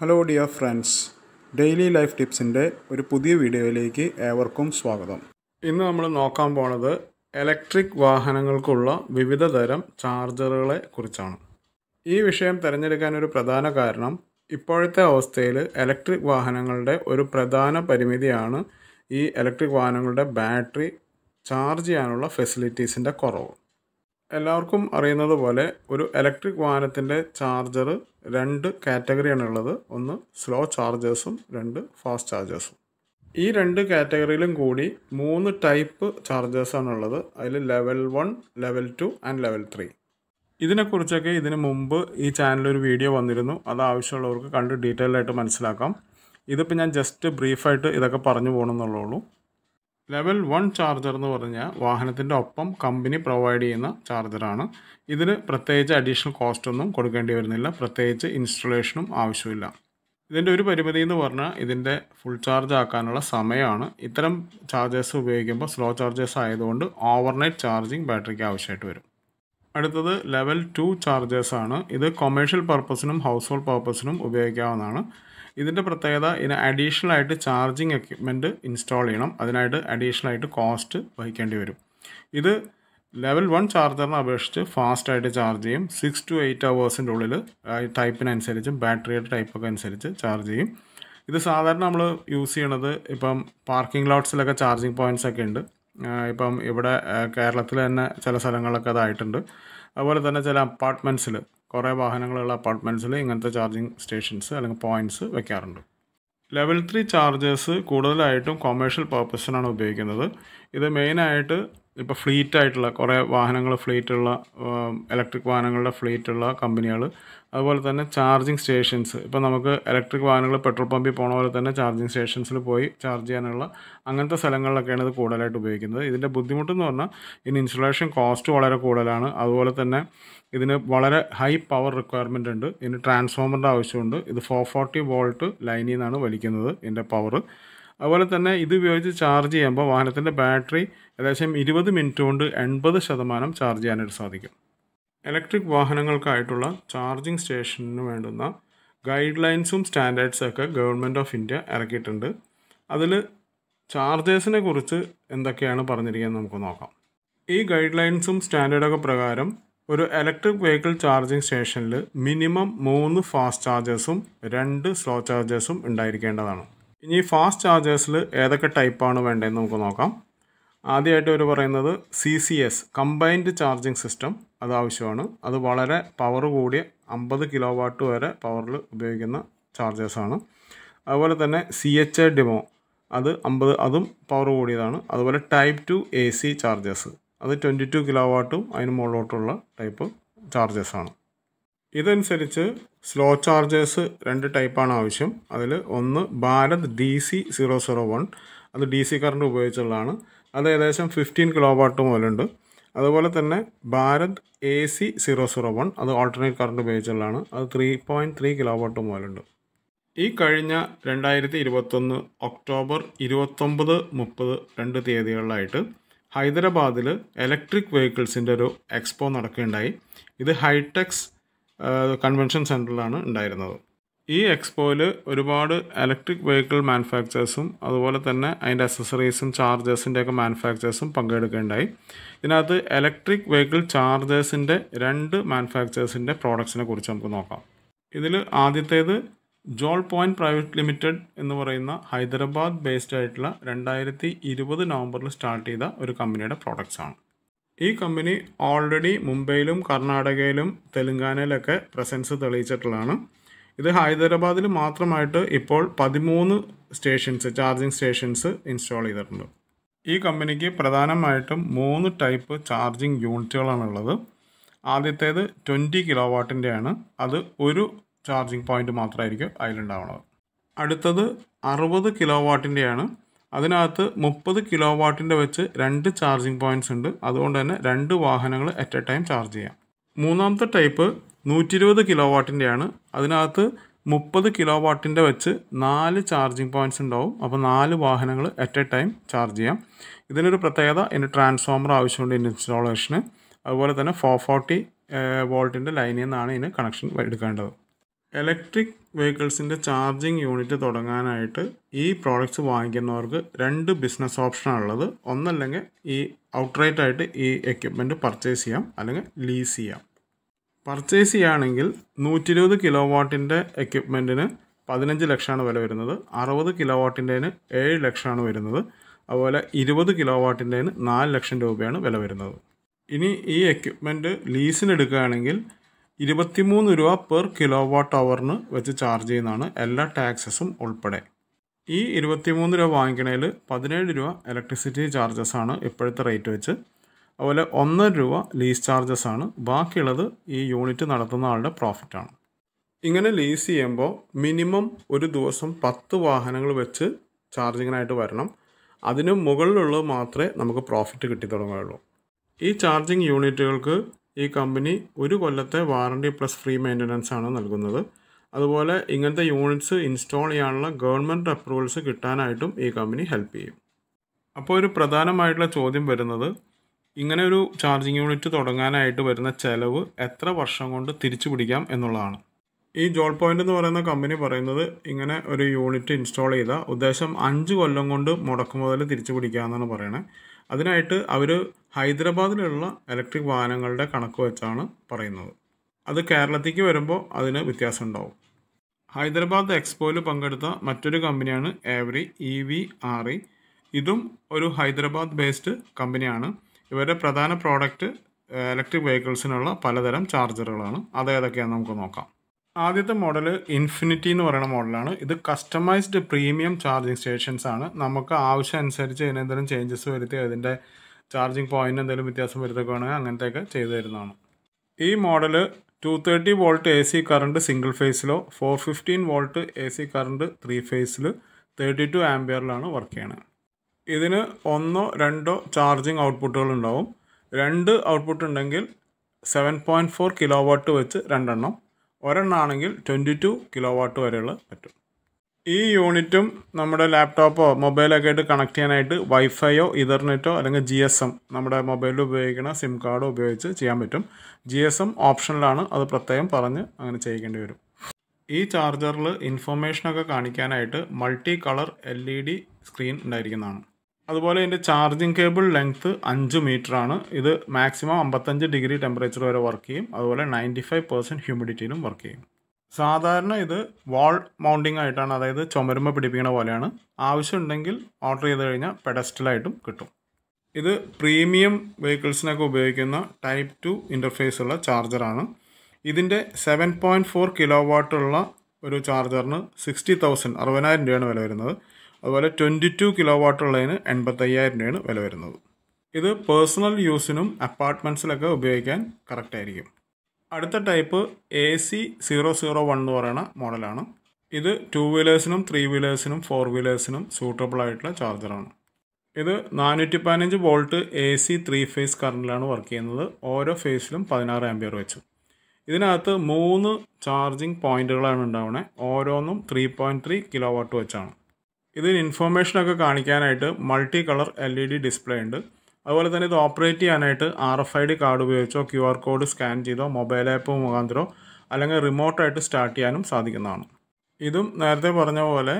hello dear friends daily life ടിപ്സിൻ്റെ ഒരു പുതിയ വീഡിയോയിലേക്ക് ഏവർക്കും സ്വാഗതം ഇന്ന് നമ്മൾ നോക്കാൻ പോണത് ഇലക്ട്രിക് വാഹനങ്ങൾക്കുള്ള വിവിധ തരം ചാർജറുകളെ കുറിച്ചാണ് ഈ വിഷയം തിരഞ്ഞെടുക്കാൻ ഒരു പ്രധാന കാരണം ഇപ്പോഴത്തെ അവസ്ഥയിൽ ഇലക്ട്രിക് വാഹനങ്ങളുടെ ഒരു പ്രധാന പരിമിതിയാണ് ഈ ഇലക്ട്രിക് വാഹനങ്ങളുടെ ബാറ്ററി ചാർജ് ചെയ്യാനുള്ള ഫെസിലിറ്റീസിൻ്റെ കുറവ് എല്ലാവർക്കും അറിയുന്നത് പോലെ ഒരു ഇലക്ട്രിക് വാഹനത്തിൻ്റെ ചാർജർ രണ്ട് കാറ്റഗറിയാണ് ഉള്ളത് ഒന്ന് സ്ലോ ചാർജേഴ്സും രണ്ട് ഫാസ്റ്റ് ചാർജേഴ്സും ഈ രണ്ട് കാറ്റഗറിയിലും കൂടി മൂന്ന് ടൈപ്പ് ചാർജേഴ്സാണ് ഉള്ളത് അതിൽ level one level two and level three ഇതിനെക്കുറിച്ചൊക്കെ ഇതിന് മുമ്പ് ഈ ചാനലിൽ ഒരു വീഡിയോ വന്നിരുന്നു അത് ആവശ്യമുള്ളവർക്ക് കണ്ട് ഡീറ്റെയിൽ ആയിട്ട് മനസ്സിലാക്കാം ഇതിപ്പോൾ ഞാൻ ജസ്റ്റ് ബ്രീഫായിട്ട് ഇതൊക്കെ പറഞ്ഞു പോകണമെന്നുള്ളൂ ലെവൽ വൺ ചാർജർ എന്ന് പറഞ്ഞാൽ വാഹനത്തിൻ്റെ ഒപ്പം കമ്പനി പ്രൊവൈഡ് ചെയ്യുന്ന ചാർജറാണ് ഇതിന് പ്രത്യേകിച്ച് അഡീഷണൽ കോസ്റ്റ് ഒന്നും കൊടുക്കേണ്ടി വരുന്നില്ല പ്രത്യേകിച്ച് ഇൻസ്റ്റലേഷനും ആവശ്യമില്ല ഇതിൻ്റെ ഒരു പരിമിതി എന്ന് പറഞ്ഞാൽ ഇതിൻ്റെ ഫുൾ ചാർജ് ആക്കാനുള്ള സമയമാണ് ഇത്തരം ചാർജേഴ്സ് ഉപയോഗിക്കുമ്പോൾ സ്ലോ ചാർജേഴ്സ് ആയതുകൊണ്ട് ഓവർനൈറ്റ് ചാർജിങ് ബാറ്ററിക്ക് ആവശ്യമായിട്ട് വരും അടുത്തത് ലെവൽ ടു ചാർജേഴ്സ് ആണ് ഇത് കൊമേഴ്ഷ്യൽ പർപ്പസിനും ഹൗസ് ഹോൾഡ് പർപ്പസിനും ഉപയോഗിക്കാവുന്നതാണ് ഇതിൻ്റെ പ്രത്യേകത ഇതിന് അഡീഷണൽ ആയിട്ട് ചാർജിങ് എക്യുപ്മെൻറ്റ് ഇൻസ്റ്റാൾ ചെയ്യണം അതിനായിട്ട് അഡീഷണൽ ആയിട്ട് കോസ്റ്റ് വഹിക്കേണ്ടി വരും ഇത് ലെവൽ വൺ ചാർജറിനെ അപേക്ഷിച്ച് ഫാസ്റ്റായിട്ട് ചാർജ് ചെയ്യും സിക്സ് ടു എയ്റ്റ് അവേഴ്സിൻ്റെ ഉള്ളിൽ ടൈപ്പിനനുസരിച്ചും ബാറ്ററിയുടെ ടൈപ്പൊക്കെ അനുസരിച്ച് ചാർജ് ചെയ്യും ഇത് സാധാരണ നമ്മൾ യൂസ് ചെയ്യണത് ഇപ്പം പാർക്കിംഗ് ലോട്ട്സിലൊക്കെ ചാർജിങ് പോയിൻറ്റ്സ് ഒക്കെ ഉണ്ട് ഇപ്പം ഇവിടെ കേരളത്തിൽ തന്നെ ചില സ്ഥലങ്ങളിലൊക്കെ അതായിട്ടുണ്ട് അതുപോലെ തന്നെ ചില അപ്പാർട്ട്മെൻറ്റ്സിൽ കുറേ വാഹനങ്ങളുള്ള അപ്പാർട്ട്മെൻറ്റ്സിൽ ഇങ്ങനത്തെ ചാർജിങ് സ്റ്റേഷൻസ് അല്ലെങ്കിൽ പോയിൻറ്റ്സ് വെക്കാറുണ്ട് ലെവൽ ത്രീ ചാർജേഴ്സ് കൂടുതലായിട്ടും കൊമേഴ്ഷ്യൽ പർപ്പസിനാണ് ഉപയോഗിക്കുന്നത് ഇത് മെയിനായിട്ട് ഇപ്പോൾ ഫ്ലീറ്റ് ആയിട്ടുള്ള കുറേ വാഹനങ്ങൾ ഉള്ള ഇലക്ട്രിക് വാഹനങ്ങളുടെ ഫ്ലീറ്റ് ഉള്ള കമ്പനികൾ അതുപോലെ തന്നെ ചാർജിങ് സ്റ്റേഷൻസ് ഇപ്പോൾ നമുക്ക് ഇലക്ട്രിക് വാഹനങ്ങൾ പെട്രോൾ പമ്പിൽ പോണ പോലെ തന്നെ ചാർജിങ് സ്റ്റേഷൻസിൽ പോയി ചാർജ് ചെയ്യാനുള്ള അങ്ങനത്തെ സ്ഥലങ്ങളിലൊക്കെയാണ് ഇത് കൂടുതലായിട്ട് ഉപയോഗിക്കുന്നത് ഇതിൻ്റെ ബുദ്ധിമുട്ടെന്ന് പറഞ്ഞാൽ ഇതിന് ഇൻസുലേഷൻ കോസ്റ്റ് വളരെ കൂടുതലാണ് അതുപോലെ തന്നെ ഇതിന് വളരെ ഹൈ പവർ റിക്വയർമെൻ്റ് ഉണ്ട് ഇതിന് ട്രാൻസ്ഫോമറിൻ്റെ ആവശ്യമുണ്ട് ഇത് ഫോർ ഫോർട്ടി വോൾട്ട് ലൈനിൽ നിന്നാണ് വലിക്കുന്നത് ഇതിൻ്റെ പവർ അതുപോലെ തന്നെ ഇത് ഉപയോഗിച്ച് ചാർജ് ചെയ്യുമ്പോൾ വാഹനത്തിൻ്റെ ബാറ്ററി ഏകദേശം ഇരുപത് മിനിറ്റ് കൊണ്ട് എൺപത് ശതമാനം ചാർജ് ചെയ്യാനായിട്ട് സാധിക്കും ഇലക്ട്രിക് വാഹനങ്ങൾക്കായിട്ടുള്ള ചാർജിങ് സ്റ്റേഷനു വേണ്ടുന്ന ഗൈഡ് ലൈൻസും സ്റ്റാൻഡേർഡ്സൊക്കെ ഗവൺമെൻറ് ഓഫ് ഇന്ത്യ ഇറക്കിയിട്ടുണ്ട് അതിൽ ചാർജേഴ്സിനെ കുറിച്ച് എന്തൊക്കെയാണ് പറഞ്ഞിരിക്കുന്നത് നമുക്ക് നോക്കാം ഈ ഗൈഡ് ലൈൻസും സ്റ്റാൻഡേർഡൊക്കെ പ്രകാരം ഒരു ഇലക്ട്രിക് വെഹിക്കിൾ ചാർജിങ് സ്റ്റേഷനിൽ മിനിമം മൂന്ന് ഫാസ്റ്റ് ചാർജേഴ്സും രണ്ട് സ്ലോ ചാർജേഴ്സും ഉണ്ടായിരിക്കേണ്ടതാണ് ഇനി ഫാസ്റ്റ് ചാർജേഴ്സിൽ ഏതൊക്കെ ടൈപ്പാണ് വേണ്ടതെന്ന് നമുക്ക് നോക്കാം ആദ്യമായിട്ട് ഒരു പറയുന്നത് C C S combined charging system അത് ആവശ്യമാണ് അത് വളരെ പവർ കൂടിയ അമ്പത് കിലോ വാട്ട് വരെ പവറിൽ ഉപയോഗിക്കുന്ന ചാർജേഴ്സാണ് അതുപോലെ തന്നെ സി എച്ച് എ ഡിമോ അത് അമ്പത് അതും പവർ കൂടിയതാണ് അതുപോലെ type two A C chargers അത് ട്വൻറ്റി ടു കിലോ വാട്ടും അതിന് മുകളിലോട്ടുള്ള ടൈപ്പ് ചാർജേഴ്സാണ് ഇതനുസരിച്ച് സ്ലോ ചാർജേഴ്സ് രണ്ട് ടൈപ്പാണ് ആവശ്യം അതിൽ ഒന്ന് Bharat D C zero zero one അത് ഡി സി കറണ്ട് ഉപയോഗിച്ചുള്ളതാണ് അത് ഏകദേശം ഫിഫ്റ്റീൻ കിലോ വാട്ട് മുതലുണ്ട് അതുപോലെ തന്നെ Bharat A C zero zero one അത് ഓൾട്ടർനേറ്റ് കറണ്ട് ഉപയോഗിച്ചുള്ളതാണ് അത് three point three kilo watt മുതലുണ്ട് ഈ കഴിഞ്ഞ രണ്ടായിരത്തി ഇരുപത്തൊന്ന് ഒക്ടോബർ ഇരുപത്തൊമ്പത് മുപ്പത് രണ്ട് തീയതികളിലായിട്ട് ഹൈദരാബാദിൽ ഇലക്ട്രിക് വെഹിക്കിൾസിൻ്റെ ഒരു എക്സ്പോ നടക്കുകയുണ്ടായി ഇത് ഹൈടെക്സ് കൺവെൻഷൻ സെൻറ്ററിലാണ് ഉണ്ടായിരുന്നത് ഈ എക്സ്പോയിൽ ഒരുപാട് ഇലക്ട്രിക് വെഹിക്കിൾ മാനുഫാക്ചേഴ്സും അതുപോലെ തന്നെ അതിൻ്റെ അസസറീസും ചാർജേഴ്സിൻ്റെ ഒക്കെ മാനുഫാക്ചേഴ്സും പങ്കെടുക്കുകയുണ്ടായി ഇതിനകത്ത് ഇലക്ട്രിക് വെഹിക്കിൾ ചാർജേഴ്സിൻ്റെ രണ്ട് മാനുഫാക്ചേഴ്സിൻ്റെ പ്രോഡക്ട്സിനെ കുറിച്ച് നമുക്ക് നോക്കാം ഇതിൽ ആദ്യത്തേത് ജോൾ പോയിൻറ്റ് പ്രൈവറ്റ് ലിമിറ്റഡ് എന്ന് പറയുന്ന ഹൈദരാബാദ് ബേസ്ഡ് ആയിട്ടുള്ള രണ്ടായിരത്തി ഇരുപത് നവംബറിൽ സ്റ്റാർട്ട് ചെയ്ത ഒരു കമ്പനിയുടെ പ്രോഡക്ട്സ് ആണ് ഈ കമ്പനി ഓൾറെഡി മുംബൈയിലും കർണാടകയിലും തെലുങ്കാനയിലൊക്കെ പ്രസൻസ് തെളിയിച്ചിട്ടുള്ളതാണ് ഇത് ഹൈദരാബാദിൽ മാത്രമായിട്ട് ഇപ്പോൾ പതിമൂന്ന് സ്റ്റേഷൻസ് ചാർജിങ് സ്റ്റേഷൻസ് ഇൻസ്റ്റാൾ ചെയ്തിട്ടുണ്ട് ഈ കമ്പനിക്ക് പ്രധാനമായിട്ടും മൂന്ന് ടൈപ്പ് ചാർജിങ് യൂണിറ്റുകളാണുള്ളത് ആദ്യത്തേത് ട്വൻറ്റി കിലോ വാട്ടിൻ്റെയാണ് അത് ഒരു ചാർജിങ് പോയിൻ്റ് മാത്രമായിരിക്കും അതിലുണ്ടാവുന്നത് അടുത്തത് അറുപത് കിലോ വാട്ടിൻ്റെയാണ് അതിനകത്ത് മുപ്പത് കിലോ വാട്ടിൻ്റെ വെച്ച് രണ്ട് ചാർജിങ് പോയിൻറ്റ്സ് ഉണ്ട് അതുകൊണ്ട് തന്നെ രണ്ട് വാഹനങ്ങൾ അറ്റ് എ ടൈം ചാർജ് ചെയ്യാം മൂന്നാമത്തെ ടൈപ്പ് നൂറ്റി ഇരുപത് കിലോ വാട്ടിൻ്റെയാണ് അതിനകത്ത് മുപ്പത് കിലോ വാട്ടിൻ്റെ വെച്ച് നാല് ചാർജിങ് പോയിൻറ്റ്സ് ഉണ്ടാവും അപ്പോൾ നാല് വാഹനങ്ങൾ അറ്റ് എ ടൈം ചാർജ് ചെയ്യാം ഇതിനൊരു പ്രത്യേകത ഇതിന് ട്രാൻസ്ഫോമർ ആവശ്യമുണ്ട് ഇതിൻ്റെ ഇൻസ്റ്റാളേഷന് അതുപോലെ തന്നെ ഫോർ ഫോർട്ടി വോൾട്ടിൻ്റെ ലൈനിൽ നിന്നാണ് ഇതിന് കണക്ഷൻ എടുക്കേണ്ടത് ഇലക്ട്രിക് വെഹിക്കിൾസിൻ്റെ ചാർജിങ് യൂണിറ്റ് തുടങ്ങാനായിട്ട് ഈ പ്രോഡക്റ്റ്സ് വാങ്ങിക്കുന്നവർക്ക് രണ്ട് ബിസിനസ് ഓപ്ഷനാണുള്ളത് ഒന്നല്ലെങ്കിൽ ഈ ഔട്ട്റൈറ്റ് ആയിട്ട് ഈ എക്യുപ്മെൻറ്റ് പർച്ചേസ് ചെയ്യാം അല്ലെങ്കിൽ ലീസ് ചെയ്യാം പർച്ചേസ് ചെയ്യുകയാണെങ്കിൽ നൂറ്റി ഇരുപത് കിലോ വാട്ടിൻ്റെ എക്യുപ്മെൻറ്റിന് പതിനഞ്ച് ലക്ഷമാണ് വില വരുന്നത് അറുപത് കിലോ വാട്ടിൻ്റെന് ഏഴ് ലക്ഷമാണ് വരുന്നത് അതുപോലെ ഇരുപത് കിലോ വാട്ടിൻ്റെന് നാല് ലക്ഷം രൂപയാണ് വില വരുന്നത് ഇനി ഈ എക്യുപ്മെൻറ്റ് ലീസിന് ഇരുപത്തിമൂന്ന് രൂപ പെർ കിലോ വാട്ട് അവറിന് വെച്ച് ചാർജ് ചെയ്യുന്നതാണ് എല്ലാ ടാക്സസും ഉൾപ്പെടെ ഈ ഇരുപത്തിമൂന്ന് രൂപ വാങ്ങിക്കണതിൽ പതിനേഴ് രൂപ ഇലക്ട്രിസിറ്റി ചാർജസ് ആണ് ഇപ്പോഴത്തെ റേറ്റ് വെച്ച് അതുപോലെ ഒന്നര രൂപ ലീസ് ചാർജസ് ആണ് ബാക്കിയുള്ളത് ഈ യൂണിറ്റ് നടത്തുന്ന ആളുടെ പ്രോഫിറ്റാണ് ഇങ്ങനെ ലീസ് ചെയ്യുമ്പോൾ മിനിമം ഒരു ദിവസം പത്ത് വാഹനങ്ങൾ വെച്ച് ചാർജിങ്ങിനായിട്ട് വരണം അതിന് മുകളിലുള്ളത് മാത്രമേ നമുക്ക് പ്രോഫിറ്റ് കിട്ടി തുടങ്ങുകയുള്ളൂ ഈ ചാർജിങ് യൂണിറ്റുകൾക്ക് ഈ കമ്പനി ഒരു കൊല്ലത്തെ വാറണ്ടി പ്ലസ് ഫ്രീ മെയിൻ്റനൻസ് ആണ് നൽകുന്നത് അതുപോലെ ഇങ്ങനത്തെ യൂണിറ്റ്സ് ഇൻസ്റ്റാൾ ചെയ്യാനുള്ള ഗവൺമെൻറ് അപ്രൂവൽസ് കിട്ടാനായിട്ടും ഈ കമ്പനി ഹെൽപ്പ് ചെയ്യും അപ്പോൾ ഒരു പ്രധാനമായിട്ടുള്ള ചോദ്യം വരുന്നത് ഇങ്ങനെ ഒരു ചാർജിങ് യൂണിറ്റ് തുടങ്ങാനായിട്ട് വരുന്ന ചെലവ് എത്ര വർഷം കൊണ്ട് തിരിച്ചു പിടിക്കാം എന്നുള്ളതാണ് ഈ ജോൾ പോയിന്റ് എന്ന് പറയുന്ന കമ്പനി പറയുന്നത് ഇങ്ങനെ ഒരു യൂണിറ്റ് ഇൻസ്റ്റാൾ ചെയ്ത ഉദ്ദേശം അഞ്ച് കൊല്ലം കൊണ്ട് മുതൽ തിരിച്ചു പിടിക്കാമെന്നാണ് പറയണേ അതിനായിട്ട് അവർ ഹൈദരാബാദിലുള്ള ഇലക്ട്രിക് വാഹനങ്ങളുടെ കണക്ക് വെച്ചാണ് പറയുന്നത് അത് കേരളത്തിലേക്ക് വരുമ്പോൾ അതിന് വ്യത്യാസം ഉണ്ടാവും ഹൈദരാബാദ് എക്സ്പോയിൽ പങ്കെടുത്ത മറ്റൊരു കമ്പനിയാണ് ഏവറി ഇ വി ആർ ഇ ഇതും ഒരു ഹൈദരാബാദ് ബേസ്ഡ് കമ്പനിയാണ് ഇവരുടെ പ്രധാന പ്രോഡക്റ്റ് ഇലക്ട്രിക് വെഹിക്കിൾസിനുള്ള പലതരം ചാർജറുകളാണ് അതേതൊക്കെയാണെന്ന് നമുക്ക് നോക്കാം ആദ്യത്തെ മോഡൽ ഇൻഫിനിറ്റി എന്ന് പറയുന്ന മോഡലാണ് ഇത് കസ്റ്റമൈസ്ഡ് പ്രീമിയം ചാർജിങ് സ്റ്റേഷൻസ് ആണ് നമുക്ക് ആവശ്യം അനുസരിച്ച് ഇതിനെന്തെങ്കിലും ചേഞ്ചസ് വരുത്തി അതിൻ്റെ ചാർജിങ് പോയിന്റ് എന്തെങ്കിലും വ്യത്യാസം വരുത്തുകയാണെങ്കിൽ അങ്ങനത്തെയൊക്കെ ചെയ്തു തരുന്നതാണ് ഈ model two thirty volt A C current single ഫേസിലോ four fifteen volt A C current three ഫേസിൽ തേർട്ടി ടു ആംബിയറിലാണ് വർക്ക് ചെയ്യുന്നത് ഇതിന് ഒന്നോ രണ്ടോ ചാർജിങ് ഔട്ട്പുട്ടുകൾ ഉണ്ടാവും രണ്ട് ഔട്ട്പുട്ട് ഉണ്ടെങ്കിൽ seven point four kilo watt വെച്ച് രണ്ടെണ്ണം ഒരെണ്ണാണെങ്കിൽ ട്വൻറ്റി ടു കിലോ വാട്ട് വരെയുള്ള പറ്റും ഈ യൂണിറ്റും നമ്മുടെ ലാപ്ടോപ്പോ മൊബൈലൊക്കെ ആയിട്ട് കണക്ട് ചെയ്യാനായിട്ട് വൈഫൈയോ ഇതർനെറ്റോ അല്ലെങ്കിൽ ജി എസ് എം നമ്മുടെ മൊബൈലിൽ ഉപയോഗിക്കുന്ന സിം കാർഡോ ഉപയോഗിച്ച് ചെയ്യാൻ പറ്റും ജി എസ് എം ഓപ്ഷനിലാണ് അത് പ്രത്യേകം പറഞ്ഞ് അങ്ങനെ ചെയ്യേണ്ടി വരും ഈ ചാർജറിൽ ഇൻഫർമേഷനൊക്കെ കാണിക്കാനായിട്ട് multi colour L E D screen ഉണ്ടായിരിക്കുന്നതാണ് അതുപോലെ ഇതിൻ്റെ ചാർജിങ് കേബിൾ ലെങ്ത്ത് അഞ്ച് മീറ്ററാണ് ഇത് മാക്സിമം അമ്പത്തഞ്ച് ഡിഗ്രി ടെമ്പറേച്ചർ വരെ വർക്ക് ചെയ്യും അതുപോലെ നയൻറ്റി ഫൈവ് പെർസെൻറ്റ് ഹ്യൂമിഡിറ്റിയിലും വർക്ക് ചെയ്യും സാധാരണ ഇത് വാൾ മൗണ്ടിങ് ആയിട്ടാണ് അതായത് ചുമരുമ്പ് പിടിപ്പിക്കുന്ന പോലെയാണ് ആവശ്യമുണ്ടെങ്കിൽ ഓർഡർ ചെയ്ത് കഴിഞ്ഞാൽ പെഡസ്റ്റലായിട്ടും കിട്ടും ഇത് പ്രീമിയം വെഹിക്കിൾസിനൊക്കെ ഉപയോഗിക്കുന്ന ടൈപ്പ് ടു ഇൻ്റർഫേസ് ഉള്ള ചാർജറാണ് ഇതിൻ്റെ സെവൻ പോയിൻറ്റ് ഫോർ കിലോ വാട്ടുള്ള ഒരു ചാർജറിന് സിക്സ്റ്റി തൗസൻഡ് അറുപതിനായിരം രൂപയാണ് വില വരുന്നത് അതുപോലെ ട്വൻറ്റി ടു കിലോ വാട്ടുള്ളതിന് എൺപത്തയ്യായിരം രൂപയാണ് വില വരുന്നത് ഇത് പേഴ്സണൽ യൂസിനും അപ്പാർട്ട്മെൻറ്റ്സിലൊക്കെ ഉപയോഗിക്കാൻ കറക്റ്റായിരിക്കും ആയിരിക്കും അടുത്ത type A C zero zero one എന്ന് പറയുന്ന മോഡലാണ് ഇത് ടു വീലേഴ്സിനും ത്രീ വീലേഴ്സിനും ഫോർ വീലേഴ്സിനും സൂട്ടബിൾ ആയിട്ടുള്ള ചാർജറാണ് ഇത് നാനൂറ്റി പതിനഞ്ച് volt A C three phase കറണ്ടിലാണ് വർക്ക് ചെയ്യുന്നത് ഓരോ ഫേസിലും പതിനാറ് ആംബിയർ വെച്ച് ഇതിനകത്ത് മൂന്ന് ചാർജിങ് പോയിന്റുകളാണ് ഉണ്ടാവുന്നത് ഓരോന്നും three point three kilo watt വെച്ചാണ് ഇതിന് ഇൻഫോർമേഷനൊക്കെ കാണിക്കാനായിട്ട് multi colour L E D display ഉണ്ട് അതുപോലെ തന്നെ ഇത് ഓപ്പറേറ്റ് ചെയ്യാനായിട്ട് R F I D card ഉപയോഗിച്ചോ ക്യു ആർ കോഡ് സ്കാൻ ചെയ്തോ മൊബൈൽ ആപ്പ് മുഖാന്തരോ അല്ലെങ്കിൽ റിമോട്ടായിട്ട് സ്റ്റാർട്ട് ചെയ്യാനും സാധിക്കുന്നതാണ് ഇതും നേരത്തെ പറഞ്ഞ പോലെ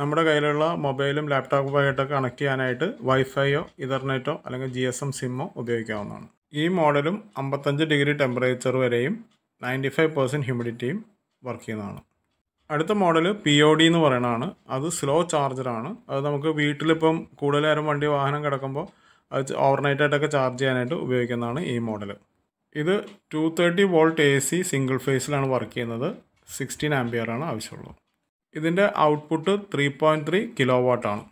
നമ്മുടെ കയ്യിലുള്ള മൊബൈലും ലാപ്ടോപ്പുമായിട്ട് കണക്ട് ചെയ്യാനായിട്ട് വൈഫൈയോ ഇതർനെറ്റോ അല്ലെങ്കിൽ ജി എസ് എം സിമ്മോ ഉപയോഗിക്കാവുന്നതാണ് ഈ മോഡലും അമ്പത്തഞ്ച് ഡിഗ്രി ടെമ്പറേച്ചർ വരെയും നയൻറ്റി ഫൈവ് പെർസെൻറ്റ് ഹ്യൂമിഡിറ്റിയും വർക്ക് ചെയ്യുന്നതാണ് അടുത്ത മോഡൽ പി ഒ ഡി എന്ന് പറയണതാണ് അത് സ്ലോ ചാർജറാണ് അത് നമുക്ക് വീട്ടിലിപ്പം കൂടുതൽ വണ്ടി വാഹനം കിടക്കുമ്പോൾ അത് ഓവർനൈറ്റ് ആയിട്ടൊക്കെ ചാർജ് ചെയ്യാനായിട്ട് ഉപയോഗിക്കുന്നതാണ് ഈ മോഡൽ ഇത് two thirty volt A C single ഫേസിലാണ് വർക്ക് ചെയ്യുന്നത് സിക്സ്റ്റീൻ ആംബിയറാണ് ആവശ്യമുള്ളത് ഇതിൻ്റെ output three point three kilo വാട്ടാണ്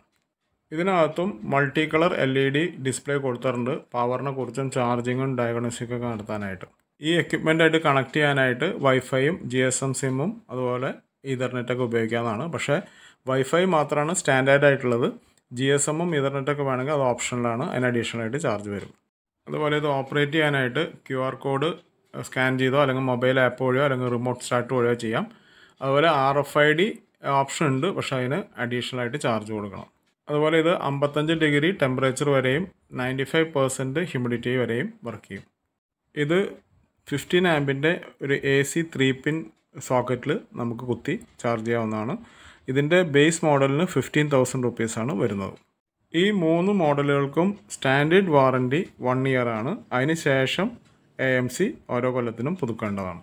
ഇതിനകത്തും multi colour L E D display കൊടുത്തിട്ടുണ്ട് പവറിനെ കുറിച്ചും ചാർജിങ്ങും ഡയഗ്നോസ്റ്റിക്കൊക്കെ നടത്താനായിട്ട് ഈ എക്യുപ്മെൻ്റ് ആയിട്ട് കണക്ട് ചെയ്യാനായിട്ട് വൈഫൈയും ജി എസ് എം സിമ്മും അതുപോലെ ഈതർനെറ്റൊക്കെ ഉപയോഗിക്കാവുന്നതാണ് പക്ഷേ വൈഫൈ മാത്രമാണ് സ്റ്റാൻഡേർഡ് ആയിട്ടുള്ളത് ജി എസ് എമ്മും ഈതർനെറ്റൊക്കെ വേണമെങ്കിൽ അത് ഓപ്ഷനിലാണ് അതിന് അഡീഷണൽ ആയിട്ട് ചാർജ് വരും അതുപോലെ ഇത് ഓപ്പറേറ്റ് ചെയ്യാനായിട്ട് ക്യു ആർ കോഡ് സ്കാൻ ചെയ്തോ അല്ലെങ്കിൽ മൊബൈൽ ആപ്പ് വഴിയോ അല്ലെങ്കിൽ റിമോട്ട് സ്റ്റാർട്ട് വഴിയോ ചെയ്യാം അതുപോലെ R F I D option ഉണ്ട് പക്ഷേ അതിന് അഡീഷണൽ ആയിട്ട് ചാർജ് കൊടുക്കണം അതുപോലെ ഇത് അമ്പത്തഞ്ച് ഡിഗ്രി ടെമ്പറേച്ചർ വരെയും നയൻറ്റി ഫൈവ് പെർസെൻറ്റ് ഹ്യൂമിഡിറ്റി വരെയും വർക്ക് ചെയ്യും ഇത് ഫിഫ്റ്റീൻ ആമ്പിൻ്റെ ഒരു എ സി ത്രീ പിൻ സോക്കറ്റിൽ നമുക്ക് കുത്തി ചാർജ് ചെയ്യാവുന്നതാണ് ഇതിൻ്റെ ബേസ് മോഡലിന് ഫിഫ്റ്റീൻ തൗസൻഡ് റുപ്പീസാണ് വരുന്നത് ഈ മൂന്ന് മോഡലുകൾക്കും സ്റ്റാൻഡേർഡ് വാറൻറ്റി വൺ ഇയർ ആണ് അതിനുശേഷം എ എം സി ഓരോ കൊല്ലത്തിനും പുതുക്കേണ്ടതാണ്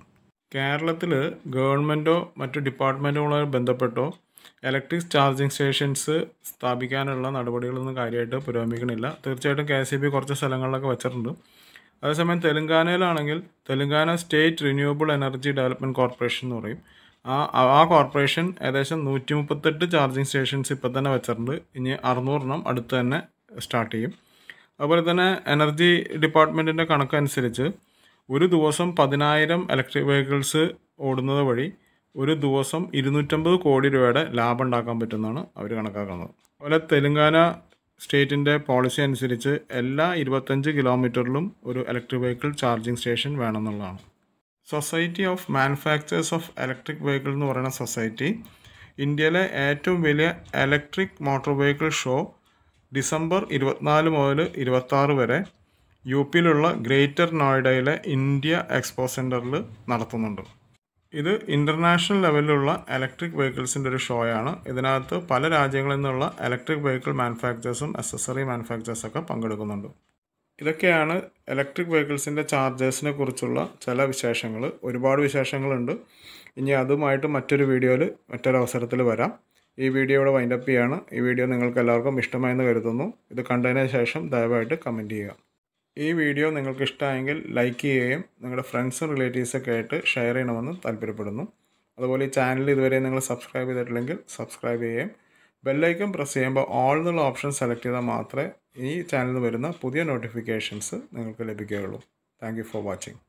കേരളത്തിൽ ഗവൺമെൻറ്റോ മറ്റു ഡിപ്പാർട്ട്മെൻറ്റുകളോ ബന്ധപ്പെട്ടോ ഇലക്ട്രിക് ചാർജിങ് സ്റ്റേഷൻസ് സ്ഥാപിക്കാനുള്ള നടപടികളൊന്നും കാര്യമായിട്ട് പുരോഗമിക്കണില്ല തീർച്ചയായിട്ടും കെ ഇ ബി കുറച്ച് സ്ഥലങ്ങളിലൊക്കെ വെച്ചിട്ടുണ്ട് അതേസമയം തെലങ്കാനയിലാണെങ്കിൽ Telangana state renewable energy development corporation എന്ന് പറയും ആ ആ കോർപ്പറേഷൻ ഏകദേശം നൂറ്റി മുപ്പത്തെട്ട് ചാർജിങ് സ്റ്റേഷൻസ് ഇപ്പം തന്നെ വെച്ചിട്ടുണ്ട് ഇനി അറുന്നൂറെണ്ണം അടുത്ത് തന്നെ സ്റ്റാർട്ട് ചെയ്യും അതുപോലെ തന്നെ എനർജി ഡിപ്പാർട്ട്മെൻറ്റിൻ്റെ കണക്കനുസരിച്ച് ഒരു ദിവസം പതിനായിരം ഇലക്ട്രിക് വെഹിക്കിൾസ് ഓടുന്നത് വഴി ഒരു ദിവസം ഇരുന്നൂറ്റമ്പത് കോടി രൂപയുടെ ലാഭം ഉണ്ടാക്കാൻ പറ്റുമെന്നാണ് അവർ കണക്കാക്കുന്നത് അതുപോലെ തെലുങ്കാന സ്റ്റേറ്റിൻ്റെ പോളിസി അനുസരിച്ച് എല്ലാ ഇരുപത്തഞ്ച് കിലോമീറ്ററിലും ഒരു ഇലക്ട്രിക് വെഹിക്കിൾ ചാർജിങ് സ്റ്റേഷൻ വേണമെന്നുള്ളതാണ് society of manufacturers of electric vehicle എന്ന് പറയുന്ന സൊസൈറ്റി ഇന്ത്യയിലെ ഏറ്റവും വലിയ electric motor vehicle show December ഇരുപത്തിനാല് മുതൽ ഇരുപത്താറ് വരെ യു പിയിലുള്ള ഗ്രേറ്റർ നോയിഡയിലെ ഇന്ത്യ എക്സ്പോ സെൻറ്ററിൽ നടത്തുന്നുണ്ട് ഇത് ഇൻ്റർനാഷണൽ ലെവലിലുള്ള ഇലക്ട്രിക് വെഹിക്കിൾസിൻ്റെ ഒരു ഷോയാണ് ഇതിനകത്ത് പല രാജ്യങ്ങളിൽ നിന്നുള്ള ഇലക്ട്രിക് വെഹിക്കിൾ മാനുഫാക്ചേഴ്സും അസസറി മാനുഫാക്ചേഴ്സൊക്കെ പങ്കെടുക്കുന്നുണ്ട് ഇതൊക്കെയാണ് ഇലക്ട്രിക് വെഹിക്കിൾസിൻ്റെ ചാർജേഴ്സിനെ കുറിച്ചുള്ള ചില വിശേഷങ്ങൾ ഒരുപാട് വിശേഷങ്ങളുണ്ട് ഇനി അതുമായിട്ട് മറ്റൊരു വീഡിയോയിൽ മറ്റൊരവസരത്തിൽ വരാം ഈ വീഡിയോ ഇവിടെ വൈൻഡപ്പ് ചെയ്യാണ് ഈ വീഡിയോ നിങ്ങൾക്ക് എല്ലാവർക്കും ഇഷ്ടമായെന്ന് കരുതുന്നു ഇത് കണ്ടതിന് ശേഷം ദയവായിട്ട് കമൻറ്റ് ചെയ്യുക ഈ വീഡിയോ നിങ്ങൾക്ക് ഇഷ്ടമായെങ്കിൽ ലൈക്ക് ചെയ്യുകയും നിങ്ങളുടെ ഫ്രണ്ട്സും റിലേറ്റീവ്സൊക്കെ ആയിട്ട് ഷെയർ ചെയ്യണമെന്ന് താല്പര്യപ്പെടുന്നു അതുപോലെ ഈ ചാനൽ ഇതുവരെ നിങ്ങൾ സബ്സ്ക്രൈബ് ചെയ്തിട്ടില്ലെങ്കിൽ സബ്സ്ക്രൈബ് ചെയ്യുകയും ബെല്ലൈക്കൺ പ്രസ് ചെയ്യുമ്പോൾ ഓൾ എന്നുള്ള ഓപ്ഷൻ സെലക്ട് ചെയ്താൽ മാത്രമേ ഈ ചാനലിൽ വരുന്ന പുതിയ നോട്ടിഫിക്കേഷൻസ് നിങ്ങൾക്ക് ലഭിക്കുകയുള്ളൂ താങ്ക് ഫോർ വാച്ചിങ്